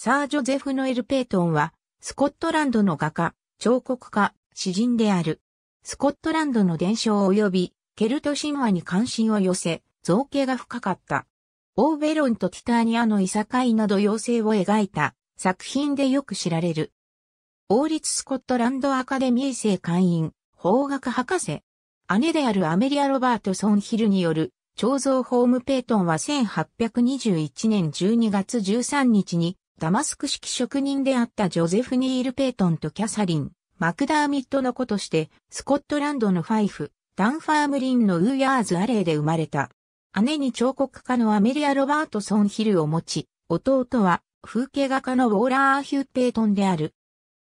サー・ジョゼフ・ノエル・ペイトンは、スコットランドの画家、彫刻家、詩人である。スコットランドの伝承及び、ケルト神話に関心を寄せ、造形が深かった。オーベロンとティターニアのいさかいなど妖精を描いた作品でよく知られる。王立スコットランドアカデミー生会員、法学博士。姉であるアメリア・ロバートソン・ヒルによる彫像ホームペイトンは1821年12月13日にダマスク式職人であったジョゼフ・ニール・ペイトンとキャサリン、マクダーミットの子として、スコットランドのファイフ、ダンファームリンのウーヤーズ・アレイで生まれた。姉に彫刻家のアメリア・ロバートソン・ヒルを持ち、弟は風景画家のウォーラー・ヒュー・ペイトンである。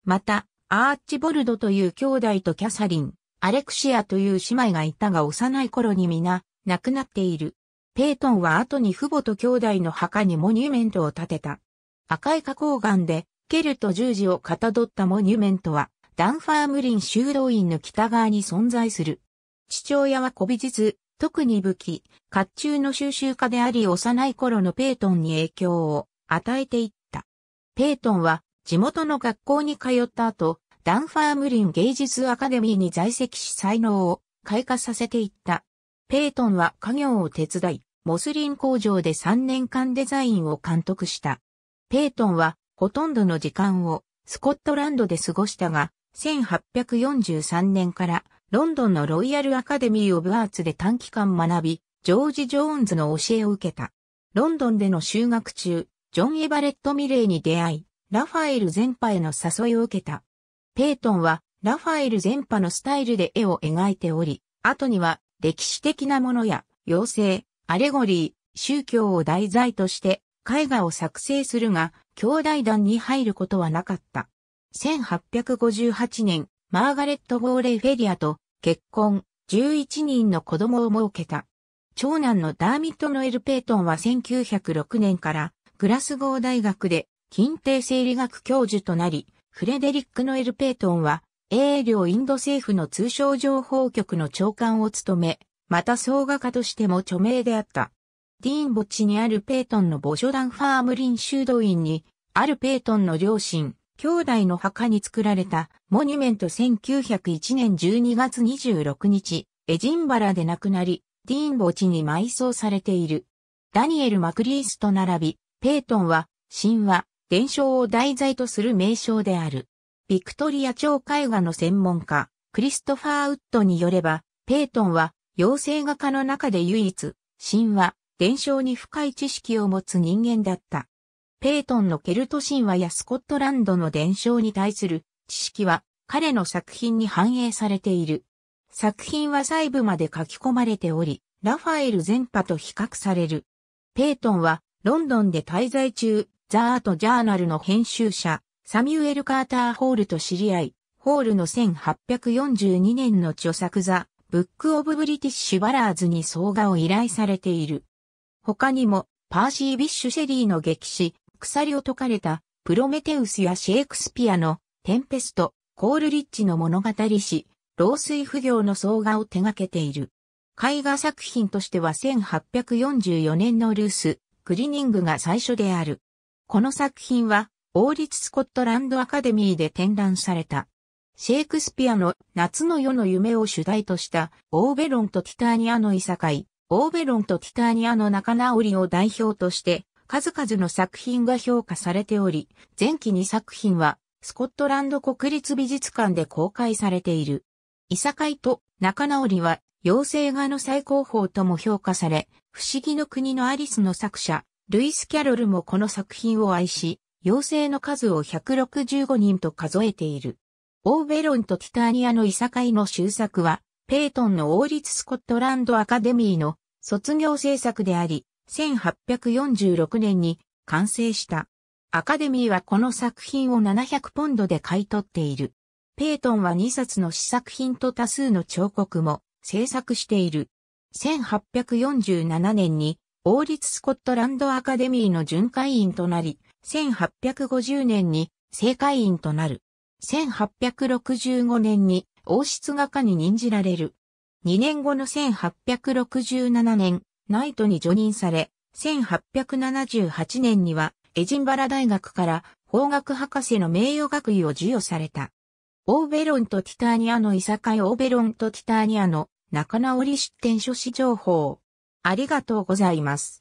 また、アーチボルドという兄弟とキャサリン、アレクシアという姉妹がいたが幼い頃に皆、亡くなっている。ペイトンは後に父母と兄弟の墓にモニュメントを建てた。赤い花崗岩で、ケルト十字をかたどったモニュメントは、ダンファームリン修道院の北側に存在する。父親は古美術、特に武器、甲冑の収集家であり幼い頃のペイトンに影響を与えていった。ペイトンは地元の学校に通った後、ダンファームリン芸術アカデミーに在籍し才能を開花させていった。ペイトンは家業を手伝い、モスリン工場で3年間デザインを監督した。ペイトンはほとんどの時間をスコットランドで過ごしたが、1843年からロンドンのロイヤルアカデミー・オブ・アーツで短期間学び、ジョージ・ジョーンズの教えを受けた。ロンドンでの修学中、ジョン・エバレット・ミレーに出会い、ラファエル全派への誘いを受けた。ペイトンはラファエル全派のスタイルで絵を描いており、後には歴史的なものや妖精、アレゴリー、宗教を題材として絵画を作成するが、兄弟団に入ることはなかった。1858年、マーガレット・ゴーレフェリアと結婚、11人の子供を設けた。長男のダーミット・ノエル・ペイトンは1906年からグラスゴー大学で近定生理学教授となり、フレデリック・ノエル・ペイトンは英領インド政府の通商情報局の長官を務め、また総画家としても著名であった。ディーン墓地にあるペイトンの墓所団ファームリン修道院に、あるペイトンの両親、兄弟の墓に作られたモニュメント1901年12月26日、エジンバラで亡くなり、ディーン墓地に埋葬されている。ダニエル・マクリースと並び、ペイトンは、神話、伝承を題材とする名称である。ビクトリア朝絵画の専門家、クリストファー・ウッドによれば、ペイトンは、妖精画家の中で唯一、神話、伝承に深い知識を持つ人間だった。ペイトンのケルト神話やスコットランドの伝承に対する知識は彼の作品に反映されている。作品は細部まで書き込まれており、ラファエル全波と比較される。ペイトンはロンドンで滞在中、ザ・アート・ジャーナルの編集者、サミュエル・カーター・ホールと知り合い、ホールの1842年の著作ザ・ブック・オブ・ブリティッシュ・バラーズに総画を依頼されている。他にも、パーシー・ビッシュ・シェリーの劇詞、鎖を解かれた、プロメテウスやシェイクスピアの、テンペスト、コール・リッチの物語詞、老水不行の総画を手掛けている。絵画作品としては1844年のルース、クリニングが最初である。この作品は、王立スコットランドアカデミーで展覧された。シェイクスピアの夏の夜の夢を主題とした、オーベロンとティターニアのいさかい、オーベロンとティターニアの仲直りを代表として、数々の作品が評価されており、前期2作品は、スコットランド国立美術館で公開されている。イサカイと仲直りは、妖精画の最高峰とも評価され、不思議の国のアリスの作者、ルイス・キャロルもこの作品を愛し、妖精の数を165人と数えている。オーベロンとティターニアのいさかいの終作は、ペイトンの王立スコットランドアカデミーの卒業制作であり、1846年に完成した。アカデミーはこの作品を700ポンドで買い取っている。ペイトンは2冊の試作品と多数の彫刻も制作している。1847年に王立スコットランドアカデミーの巡回員となり、1850年に正会員となる。1865年に王室画家に任じられる。2年後の1867年、ナイトに除任され、1878年にはエジンバラ大学から法学博士の名誉学位を授与された。オーベロンとティターニアのいさかいオーベロンとティターニアの仲直り出展書史情報。ありがとうございます。